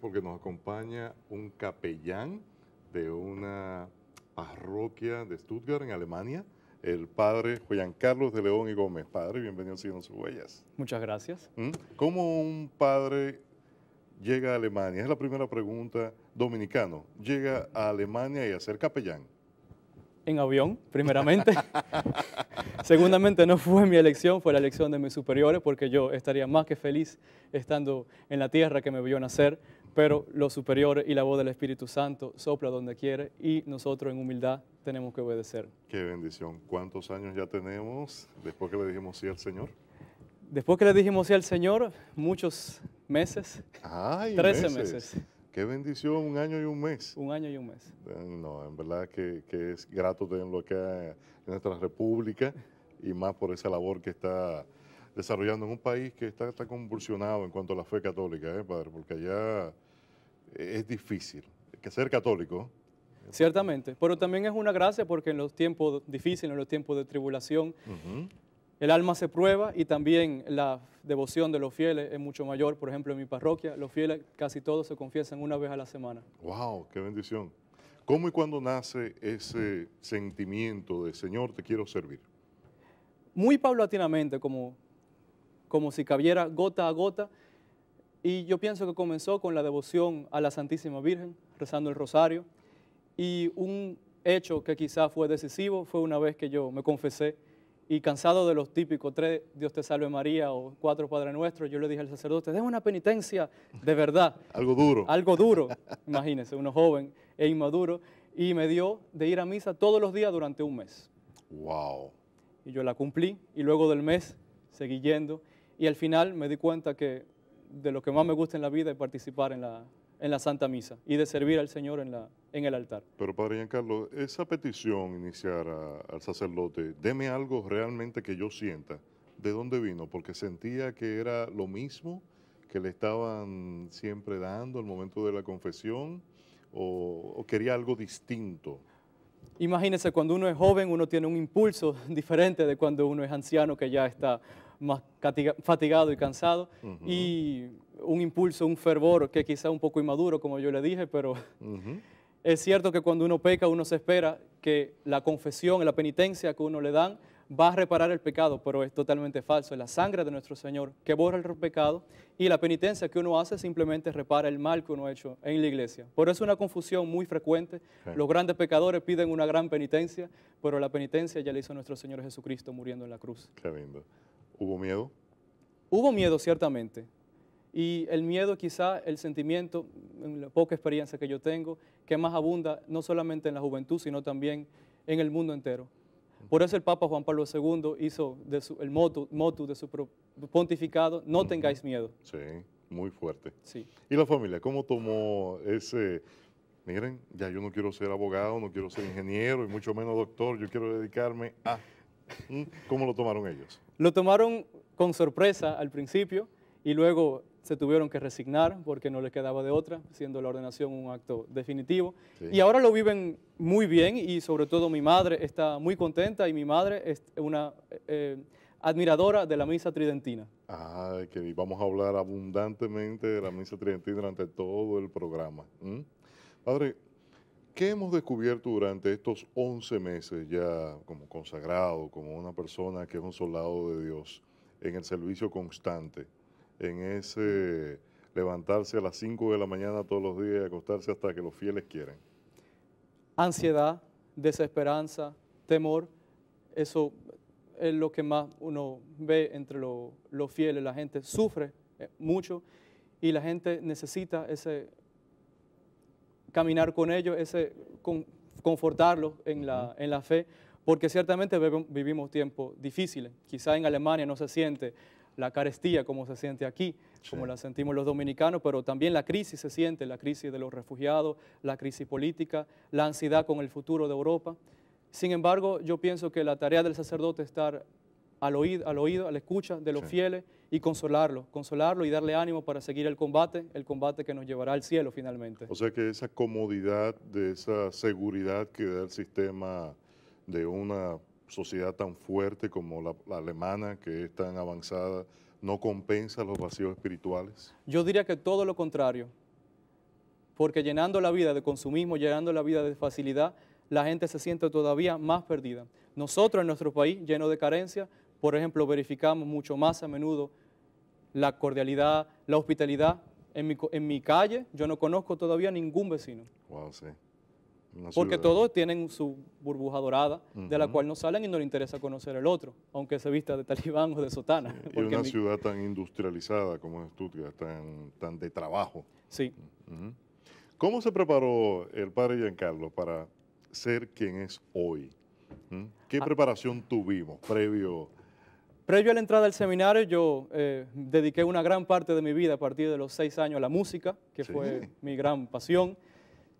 porque nos acompaña un capellán de una parroquia de Stuttgart, en Alemania, el padre Juan Carlos de León y Gómez. Padre, bienvenido a Siguiendo Sus Huellas. Muchas gracias. ¿Mm? ¿Cómo un padre llega a Alemania? Es la primera pregunta. Dominicano, llega a Alemania y a ser capellán en avión, primeramente. Segundamente, no fue mi elección, fue la elección de mis superiores, porque yo estaría más que feliz estando en la tierra que me vio nacer, pero los superiores y la voz del Espíritu Santo sopla donde quiere y nosotros en humildad tenemos que obedecer. Qué bendición. ¿Cuántos años ya tenemos después que le dijimos sí al Señor? Después que le dijimos sí al Señor, muchos meses, Ay, 13 meses. meses. Qué bendición, un año y un mes. Un año y un mes. Eh, no, en verdad que, es grato tenerlo acá en nuestra república y más por esa labor que está desarrollando en un país que está, está convulsionado en cuanto a la fe católica, ¿eh, padre? Porque allá es difícil. Que ser católico. Eh, Ciertamente, pero también es una gracia porque en los tiempos difíciles, en los tiempos de tribulación, el alma se prueba y también la devoción de los fieles es mucho mayor. Por ejemplo, en mi parroquia, los fieles casi todos se confiesan una vez a la semana. ¡Wow! ¡Qué bendición! ¿Cómo y cuándo nace ese sentimiento de Señor, te quiero servir? Muy paulatinamente, como, como si cabiera gota a gota. Y yo pienso que comenzó con la devoción a la Santísima Virgen, rezando el rosario. Y un hecho que quizás fue decisivo fue una vez que yo me confesé y cansado de los típicos tres Dios te salve María o cuatro Padre Nuestro, yo le dije al sacerdote, es una penitencia de verdad. algo duro. Algo duro, imagínense, uno joven e inmaduro. Y me dio de ir a misa todos los días durante un mes. Wow. Y yo la cumplí y luego del mes seguí yendo. Y al final me di cuenta que de lo que más me gusta en la vida es participar en la, en la Santa Misa y de servir al Señor en, la, en el altar. Pero Padre Giancarlo, esa petición iniciar al sacerdote, deme algo realmente que yo sienta, ¿de dónde vino? Porque sentía que era lo mismo que le estaban siempre dando al momento de la confesión o, o quería algo distinto. Imagínense, cuando uno es joven uno tiene un impulso diferente de cuando uno es anciano que ya está más fatigado y cansado, y un impulso, un fervor que quizá un poco inmaduro, como yo le dije, pero es cierto que cuando uno peca, uno se espera que la confesión, la penitencia que uno le dan, va a reparar el pecado, pero es totalmente falso. Es la sangre de nuestro Señor que borra el pecado y la penitencia que uno hace simplemente repara el mal que uno ha hecho en la iglesia. Por eso es una confusión muy frecuente. Los grandes pecadores piden una gran penitencia, pero la penitencia ya la hizo nuestro Señor Jesucristo muriendo en la cruz. Qué lindo. ¿Hubo miedo? Hubo miedo, ciertamente. Y el miedo, quizá el sentimiento, en la poca experiencia que yo tengo, que más abunda no solamente en la juventud, sino también en el mundo entero. Por eso el Papa Juan Pablo II hizo el motu, motu, de su pontificado, no tengáis miedo. Sí, muy fuerte. Sí. ¿Y la familia cómo tomó ese, miren, ya yo no quiero ser abogado, no quiero ser ingeniero y mucho menos doctor, yo quiero dedicarme a... Mm. ¿Cómo lo tomaron ellos? Lo tomaron con sorpresa al principio y luego se tuvieron que resignar porque no les quedaba de otra, siendo la ordenación un acto definitivo. Y ahora lo viven muy bien y sobre todo mi madre está muy contenta y mi madre es una eh, eh, admiradora de la misa tridentina. Ah, que vamos a hablar abundantemente de la misa tridentina durante todo el programa. ¿Mm? Padre, ¿Qué hemos descubierto durante estos 11 meses ya como consagrado, como una persona que es un soldado de Dios, en el servicio constante, en ese levantarse a las 5 de la mañana todos los días y acostarse hasta que los fieles quieren? Ansiedad, desesperanza, temor, eso es lo que más uno ve entre los fieles. La gente sufre eh, mucho y la gente necesita ese caminar con ellos, ese, confortarlos en la, en la fe, porque ciertamente vivimos tiempos difíciles. Quizá en Alemania no se siente la carestía como se siente aquí, como la sentimos los dominicanos, pero también la crisis se siente, la crisis de los refugiados, la crisis política, la ansiedad con el futuro de Europa. Sin embargo, yo pienso que la tarea del sacerdote es estar al oído, al oído, a la escucha de los fieles y consolarlo, consolarlo y darle ánimo para seguir el combate, el combate que nos llevará al cielo finalmente. O sea que esa comodidad, de esa seguridad que da el sistema de una sociedad tan fuerte como la, alemana, que es tan avanzada, no compensa los vacíos espirituales? Yo diría que todo lo contrario, porque llenando la vida de consumismo, llenando la vida de facilidad, la gente se siente todavía más perdida. Nosotros en nuestro país, lleno de carencia, por ejemplo, verificamos mucho más a menudo la cordialidad, la hospitalidad. En mi, calle yo no conozco todavía ningún vecino. Wow, sí. Porque todos tienen su burbuja dorada, de la cual no salen y no les interesa conocer el otro, aunque se vista de talibán o de sotana. Es una ciudad tan industrializada como es Stuttgart, tan, de trabajo. Sí. ¿Cómo se preparó el padre Giancarlo para ser quien es hoy? ¿Qué ah. preparación tuvimos previo Previo a la entrada al seminario, yo eh, dediqué una gran parte de mi vida a partir de los seis años a la música, que fue mi gran pasión.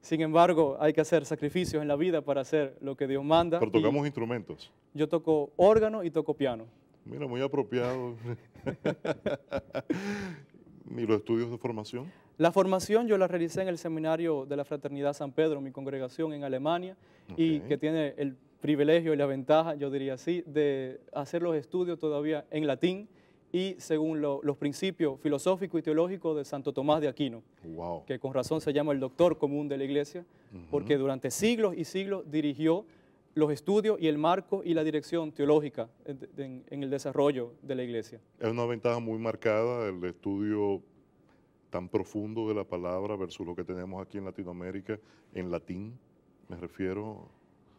Sin embargo, hay que hacer sacrificios en la vida para hacer lo que Dios manda. Pero tocamos instrumentos. Yo toco órgano y toco piano. Mira, muy apropiado. ¿Y los estudios de formación? La formación yo la realicé en el seminario de la Fraternidad San Pedro, mi congregación en Alemania, y que tiene el privilegio y la ventaja, yo diría así, de hacer los estudios todavía en latín y según los principios filosóficos y teológicos de Santo Tomás de Aquino, wow. que con razón se llama el doctor común de la iglesia, porque durante siglos y siglos dirigió los estudios y el marco y la dirección teológica en, en el desarrollo de la iglesia. Es una ventaja muy marcada el estudio tan profundo de la palabra versus lo que tenemos aquí en Latinoamérica, en latín, me refiero.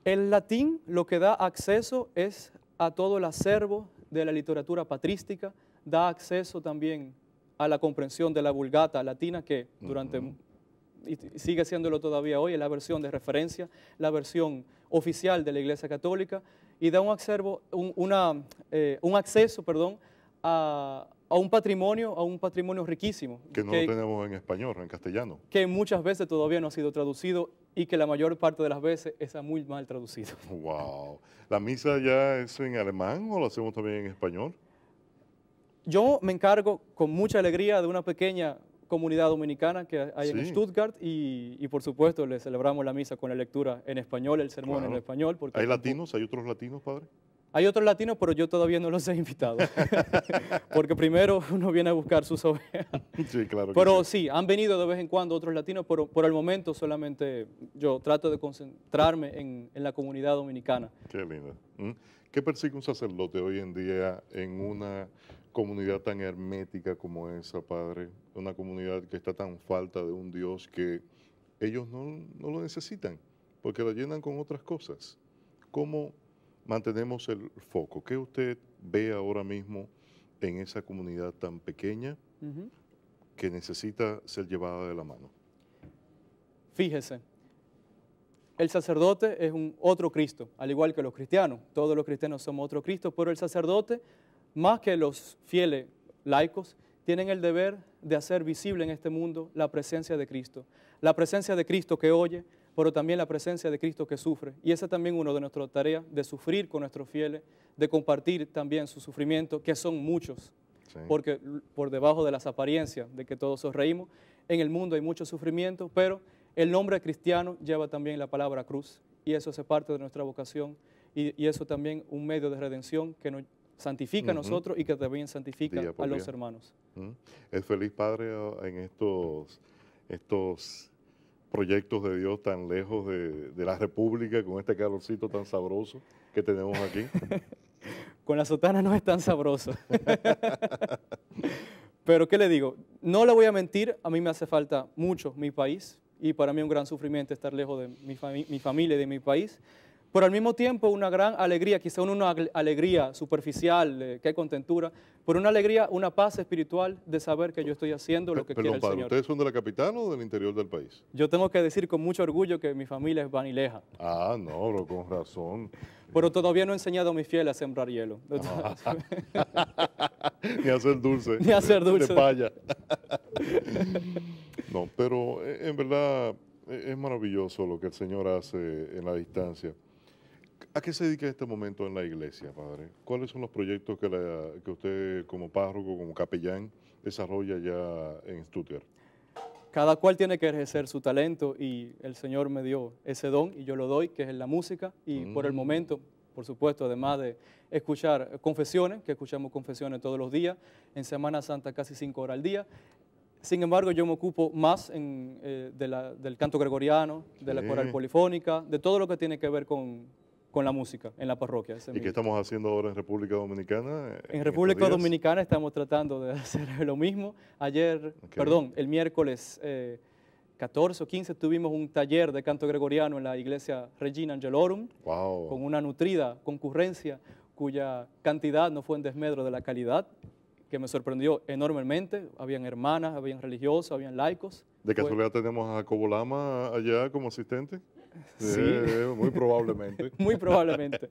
El latín lo que da acceso es a todo el acervo de la literatura patrística, da acceso también a la comprensión de la vulgata latina que durante y sigue siéndolo todavía hoy, es la versión de referencia, la versión oficial de la Iglesia Católica y da un, acervo, un eh, acceso perdón, a, a un patrimonio, a un patrimonio riquísimo. Que no lo tenemos en español, en castellano. Que muchas veces todavía no ha sido traducido y que la mayor parte de las veces está muy mal traducido. ¡Wow! ¿La misa ya es en alemán o la hacemos también en español? Yo me encargo con mucha alegría de una pequeña comunidad dominicana que hay en Stuttgart y, por supuesto le celebramos la misa con la lectura en español, el sermón en español. Porque ¿Hay latinos? ¿Hay otros latinos, padre? Hay otros latinos, pero yo todavía no los he invitado. Porque primero uno viene a buscar sus ovejas. Sí, claro. Pero sí. han venido de vez en cuando otros latinos, pero por el momento solamente yo trato de concentrarme en, la comunidad dominicana. Qué lindo. Mm. ¿Qué persigue un sacerdote hoy en día en una comunidad tan hermética como esa, Padre? Una comunidad que está tan falta de un Dios que ellos no, no lo necesitan, porque lo llenan con otras cosas. ¿Cómo mantenemos el foco. ¿Qué usted ve ahora mismo en esa comunidad tan pequeña que necesita ser llevada de la mano? Fíjese, el sacerdote es un otro Cristo, al igual que los cristianos. Todos los cristianos somos otro Cristo, pero el sacerdote, más que los fieles laicos, tienen el deber de hacer visible en este mundo la presencia de Cristo. La presencia de Cristo que oye, pero también la presencia de Cristo que sufre. Y esa es también una de nuestras tareas, de sufrir con nuestros fieles, de compartir también su sufrimiento, que son muchos, porque por debajo de las apariencias de que todos reímos, en el mundo hay mucho sufrimiento, pero el nombre cristiano lleva también la palabra cruz, y eso hace parte de nuestra vocación, y, eso también un medio de redención que nos santifica a nosotros y que también santifica a los hermanos. El feliz Padre en estos... estos proyectos de Dios tan lejos de, la República con este calorcito tan sabroso que tenemos aquí? con la sotana no es tan sabroso. Pero ¿qué le digo? No le voy a mentir, a mí me hace falta mucho mi país y para mí es un gran sufrimiento estar lejos de mi, mi familia y de mi país pero al mismo tiempo una gran alegría, quizá una alegría superficial, qué contentura, pero una alegría, una paz espiritual de saber que yo estoy haciendo lo que quiere el Señor. ¿Ustedes son de la capital o del interior del país? Yo tengo que decir con mucho orgullo que mi familia es vanileja. Ah, no, pero con razón. Pero todavía no he enseñado a mis fieles a sembrar hielo. Ni ah. Ni hacer dulce. Ni hacer dulce. De paya. no, pero eh, en verdad eh, es maravilloso lo que el Señor hace en la distancia. ¿A qué se dedica este momento en la iglesia, padre? ¿Cuáles son los proyectos que, usted como párroco, como capellán, desarrolla ya en Stuttgart? Cada cual tiene que ejercer su talento y el Señor me dio ese don y yo lo doy, que es en la música y por el mm. momento, por supuesto, además de escuchar confesiones, que escuchamos confesiones todos los días, en Semana Santa casi cinco horas al día, sin embargo, yo me ocupo más en, eh, del canto gregoriano, de la coral polifónica, de todo lo que tiene que ver con, con la música en la parroquia. ¿Y qué estamos haciendo ahora en República Dominicana? En, República Dominicana estamos tratando de hacer lo mismo. Ayer, perdón, el miércoles 14 eh, o 15 tuvimos un taller de canto gregoriano en la iglesia Regina Angelorum, wow. con una nutrida concurrencia cuya cantidad no fue en desmedro de la calidad que me sorprendió enormemente. Habían hermanas, habían religiosos, habían laicos. ¿De casualidad tenemos a Jacobo allá como asistente? Sí. muy probablemente. muy probablemente.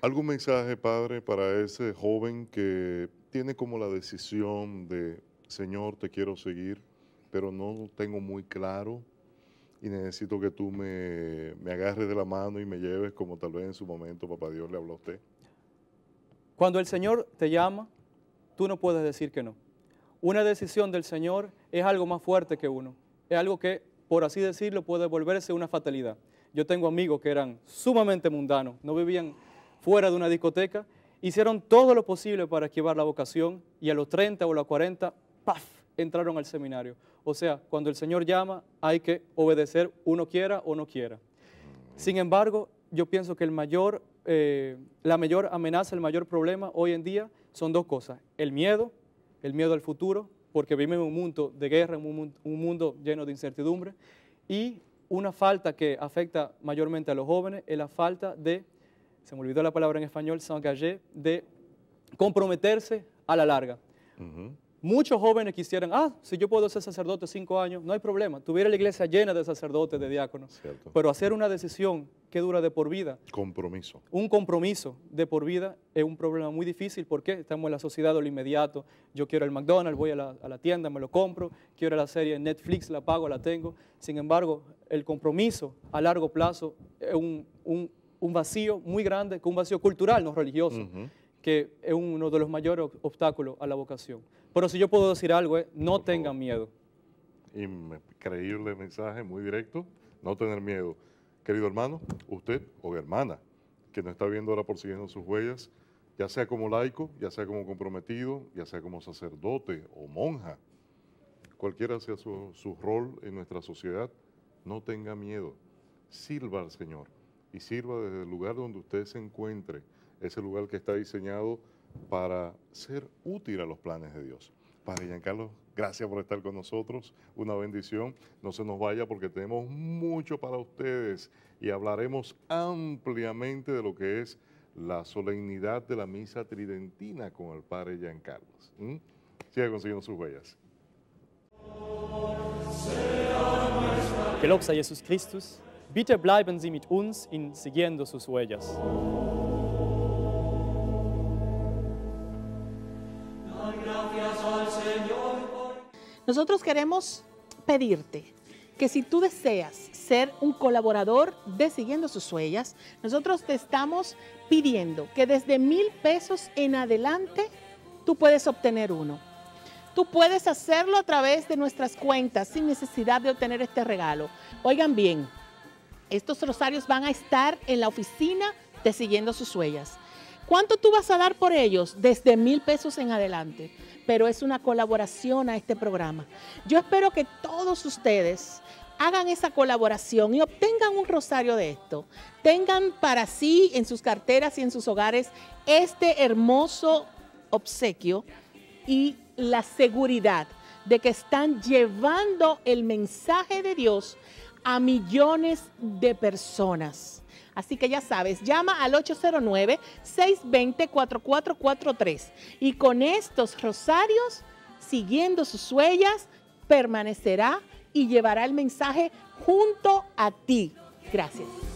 ¿Algún mensaje, padre, para ese joven que tiene como la decisión de, Señor, te quiero seguir, pero no tengo muy claro y necesito que tú me, me agarres de la mano y me lleves como tal vez en su momento papá Dios le habló a usted? Cuando el Señor te llama, tú no puedes decir que no. Una decisión del Señor es algo más fuerte que uno, es algo que por así decirlo, puede volverse una fatalidad. Yo tengo amigos que eran sumamente mundanos, no vivían fuera de una discoteca, hicieron todo lo posible para esquivar la vocación y a los 30 o a los 40, ¡paf!, entraron al seminario. O sea, cuando el Señor llama, hay que obedecer, uno quiera o no quiera. Sin embargo, yo pienso que el mayor, eh, la mayor amenaza, el mayor problema hoy en día son dos cosas, el miedo, el miedo al futuro porque vivimos en un mundo de guerra, en un, mundo lleno de incertidumbre. Y una falta que afecta mayormente a los jóvenes es la falta de, se me olvidó la palabra en español, s'engager, de comprometerse a la larga. Muchos jóvenes quisieran, ah, si yo puedo ser sacerdote cinco años, no hay problema. Tuviera la iglesia llena de sacerdotes, de diáconos. Pero hacer una decisión que dura de por vida. Compromiso. Un compromiso de por vida es un problema muy difícil porque estamos en la sociedad de lo inmediato. Yo quiero el McDonald's, voy a la, tienda, me lo compro. Quiero la serie Netflix, la pago, la tengo. Sin embargo, el compromiso a largo plazo es un, vacío muy grande, un vacío cultural, no religioso que es uno de los mayores obstáculos a la vocación. Pero si yo puedo decir algo, es no tengan miedo. Increíble mensaje, muy directo, no tener miedo. Querido hermano, usted o hermana que nos está viendo ahora por siguiendo sus huellas, ya sea como laico, ya sea como comprometido, ya sea como sacerdote o monja, cualquiera sea su, su rol en nuestra sociedad, no tenga miedo. Sirva al Señor y sirva desde el lugar donde usted se encuentre ese lugar que está diseñado para ser útil a los planes de Dios. Padre Giancarlo, gracias por estar con nosotros, una bendición. No se nos vaya porque tenemos mucho para ustedes y hablaremos ampliamente de lo que es la solemnidad de la misa tridentina con el Padre Giancarlo. Sigue ¿Mm? Siga consiguiendo sus huellas. Bitte bleiben Sie mit uns Siguiendo sus huellas. Nosotros queremos pedirte que si tú deseas ser un colaborador de Siguiendo sus Huellas, nosotros te estamos pidiendo que desde mil pesos en adelante tú puedes obtener uno. Tú puedes hacerlo a través de nuestras cuentas sin necesidad de obtener este regalo. Oigan bien, estos rosarios van a estar en la oficina de Siguiendo sus Huellas. ¿Cuánto tú vas a dar por ellos? Desde mil pesos en adelante. Pero es una colaboración a este programa. Yo espero que todos ustedes hagan esa colaboración y obtengan un rosario de esto. Tengan para sí en sus carteras y en sus hogares este hermoso obsequio y la seguridad de que están llevando el mensaje de Dios a millones de personas. Así que ya sabes, llama al 809-620-4443 y con estos rosarios, siguiendo sus huellas, permanecerá y llevará el mensaje junto a ti. Gracias.